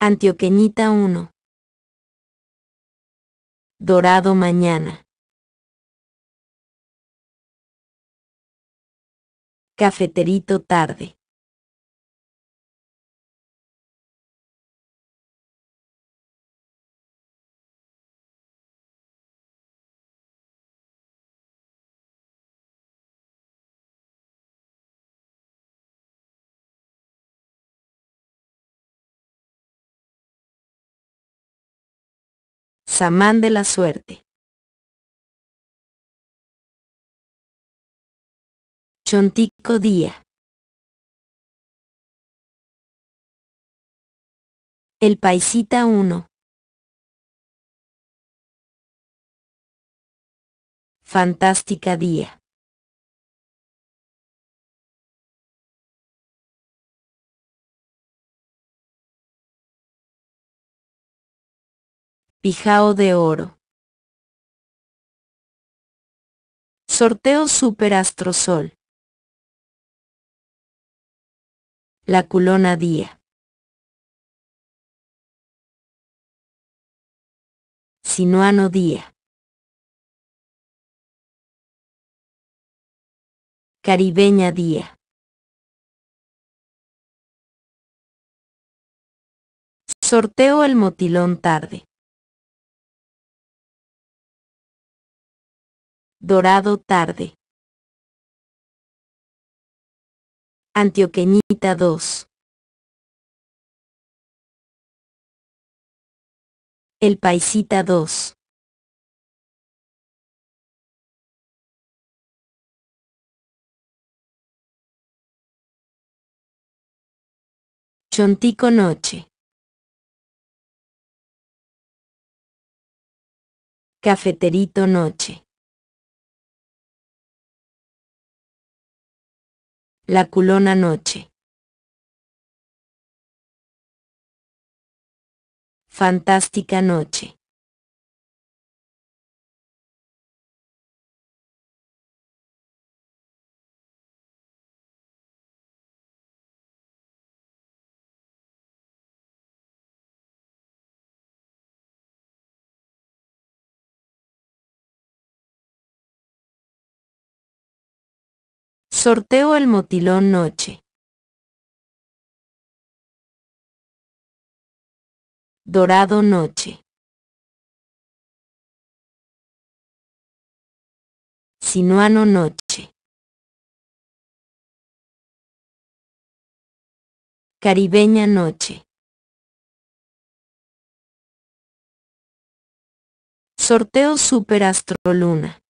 Antioqueñita 1. Dorado mañana. Cafeterito tarde. Samán de la suerte. Chontico Día. El Paisita 1. Fantástica Día. Pijao de oro. Sorteo Super Sol. La culona día. Sinuano día. Caribeña día. Sorteo el motilón tarde. Dorado tarde. Antioqueñita 2. El Paisita 2. Chontico Noche. Cafeterito Noche. La culona noche. Fantástica noche. Sorteo el motilón noche. Dorado noche. Sinuano noche. Caribeña noche. Sorteo Super Astroluna.